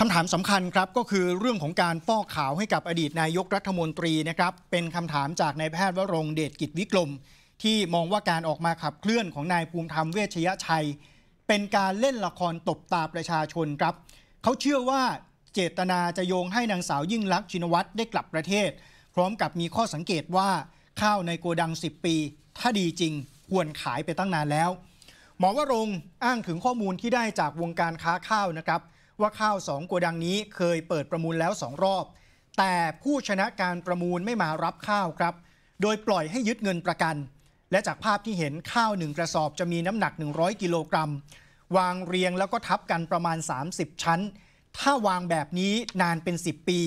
คำถามสำคัญครับก็คือเรื่องของการฟอกขาวให้กับอดีตนายกรัฐมนตรีนะครับ เป็นคำถามจากนายแพทย์วรงเดชกิจวิกรมที่มองว่าการออกมาขับเคลื่อนของนายภูมิธรรมเวชยชัย เป็นการเล่นละครตบตาประชาชนครับ เขาเชื่อว่าเจตนาจะโยงให้นางสาวยิ่งลักษณ์ชินวัตรได้กลับประเทศ พร้อมกับมีข้อสังเกตว่าข้าวในโกดัง 10 ปี ถ้าดีจริงควรขายไปตั้งนานแล้วหมอวรงอ้างถึงข้อมูลที่ได้จากวงการค้าข้าวนะครับว่าข้าวสองกวดังนี้เคยเปิดประมูลแล้วสองรอบ แต่ผู้ชนะการประมูลไม่มารับข้าวครับ โดยปล่อยให้ยึดเงินประกัน และจากภาพที่เห็นข้าวหนึ่งกระสอบจะมีน้ำหนัก 100 กิโลกรัมวางเรียงแล้วก็ทับกันประมาณ 30 ชั้น ถ้าวางแบบนี้นานเป็น 10 ปี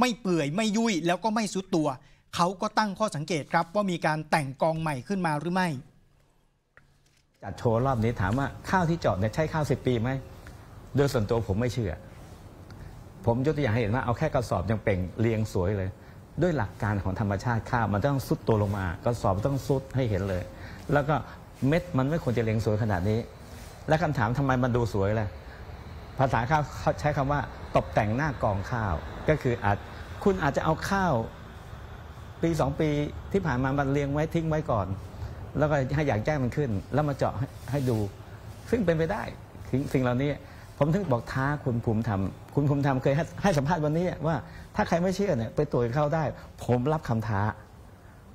ไม่เปื่อยไม่ยุ่ยแล้วก็ไม่สุดตัว เขาก็ตั้งข้อสังเกตครับว่ามีการแต่งกองใหม่ขึ้นมาหรือไม่จัดโชว์รอบนี้ถามว่า ข้าวที่เจอดเนี่ยใช่ข้าว10 ปีไหมโดยส่วนตัวผมไม่เชื่อ ผมยกตัวอย่างให้เห็นว่าเอาแค่กระสอบยังเป่งเรียงสวยเลย ด้วยหลักการของธรรมชาติข้าวมันต้องซุดตัวลงมากระสอบต้องซุดให้เห็นเลย แล้วก็เม็ดมันไม่ควรจะเรียงสวยขนาดนี้ และคำถามทำไมมันดูสวยล่ะภาษาข้าวเขาใช้คำว่าตกแต่งหน้ากองข้าว ก็คืออาจคุณอาจจะเอาข้าวปีสองปีที่ผ่านมามันเลียงไว้ทิ้งไว้ก่อน แล้วก็ให้อยากแจ้งมันขึ้น แล้วมาเจาะให้ดูซึ่งเป็นไปได้สิ่งเหล่านี้ผมถึงบอกท้าคุณภูมิธรรม คุณภูมิธรรมเคยให้สัมภาษณ์วันนี้ว่าถ้าใครไม่เชื่อเนี่ยไปตรวจเข้าได้ ผมรับคำท้า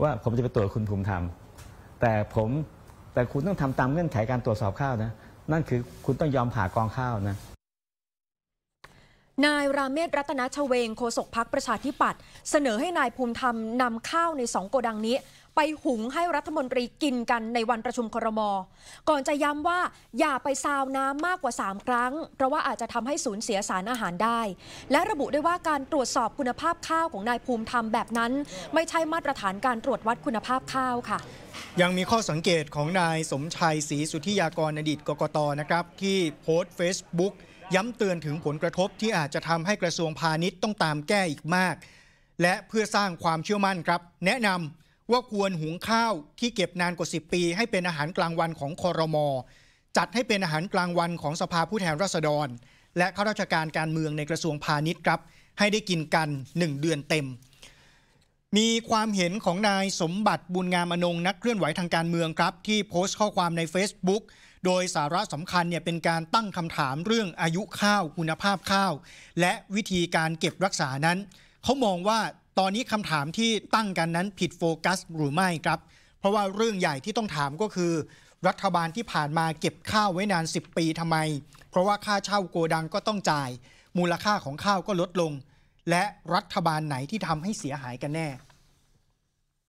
ว่าผมจะไปตรวจคุณภูมิธรรม แต่ผมแต่คุณต้องทำตามเงื่อนไขการตรวจสอบข้าวนะ นั่นคือคุณต้องยอมผ่ากองข้าวนะนายราเมศรัตนชเวงโฆษกพักประชาธิปัตย์เสนอให้นายภูมิธรรมนำข้าวในสองโกดังนี้ ไปหุงให้รัฐมนตรีกินกันในวันประชุมครม ก่อนจะย้ำว่าอย่าไปซาวน้ำมากกว่า 3 ครั้ง เพราะว่าอาจจะทำให้สูญเสียสารอาหารได้ และระบุได้ว่าการตรวจสอบคุณภาพข้าวของนายภูมิธรรมแบบนั้น ไม่ใช่มาตรฐานการตรวจวัดคุณภาพข้าวค่ะ ยังมีข้อสังเกตของนายสมชัยศรีสุธิยากรอดีตกกตนะครับที่โพสต์เฟซบุ๊กย้ำเตือนถึงผลกระทบที่อาจจะทำให้กระทรวงพาณิชย์ต้องตามแก้อีกมาก และเพื่อสร้างความเชื่อมั่นครับ แนะนำว่าควรหุงข้าวที่เก็บนานกว่า 10 ปีให้เป็นอาหารกลางวันของคอรมอจัดให้เป็นอาหารกลางวันของสภาผู้แทนราษฎร และข้าราชการการเมืองในกระทรวงพาณิชย์ครับ ให้ได้กินกัน 1 เดือนเต็มมีความเห็นของนายสมบัติบุญงามอนงนักเคลื่อนไหวทางการเมืองครับ ที่โพสต์ข้อความใน Facebook โดยสาระสำคัญเนี่ยเป็นการตั้งคำถามเรื่องอายุข้าวคุณภาพข้าว และวิธีการเก็บรักษานั้นเขามองว่าตอนนี้คำถามที่ตั้งกันนั้นผิดโฟกัสหรือไม่ครับ เพราะว่าเรื่องใหญ่ที่ต้องถามก็คือ รัฐบาลที่ผ่านมาเก็บข้าวไว้นาน 10 ปีทำไม เพราะว่าค่าเช่าโกดังก็ต้องจ่าย มูลค่าของข้าวก็ลดลงและรัฐบาลไหนที่ทำให้เสียหายกันแน่